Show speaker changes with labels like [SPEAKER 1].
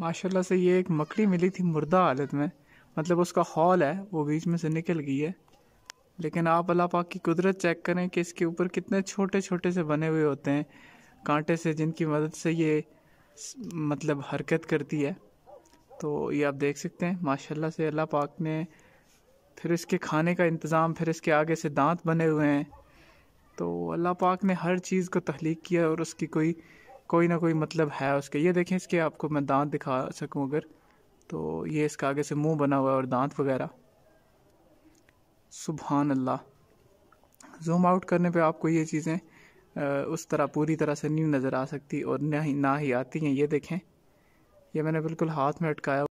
[SPEAKER 1] माशाल्लाह से ये एक मकड़ी मिली थी मुर्दा हालत में मतलब उसका हॉल है वो बीच में से निकल गई है लेकिन आप अल्लाह पाक की कुदरत चेक करें कि इसके ऊपर कितने छोटे छोटे से बने हुए होते हैं कांटे से जिनकी मदद से ये मतलब हरकत करती है तो ये आप देख सकते हैं माशाल्लाह से अल्लाह पाक ने फिर इसके खाने का इंतज़ाम फिर इसके आगे से दांत बने हुए हैं तो अल्लाह पाक ने हर चीज़ को तख्लीक किया और उसकी कोई कोई ना कोई मतलब है उसके ये देखें इसके आपको मैं दांत दिखा सकूं अगर तो ये इसका आगे से मुंह बना हुआ है और दांत वगैरह सुबहान अल्लाह जूम आउट करने पे आपको ये चीज़ें उस तरह पूरी तरह से नहीं नज़र आ सकती और ना ही ना ही आती हैं ये देखें ये मैंने बिल्कुल हाथ में अटकाया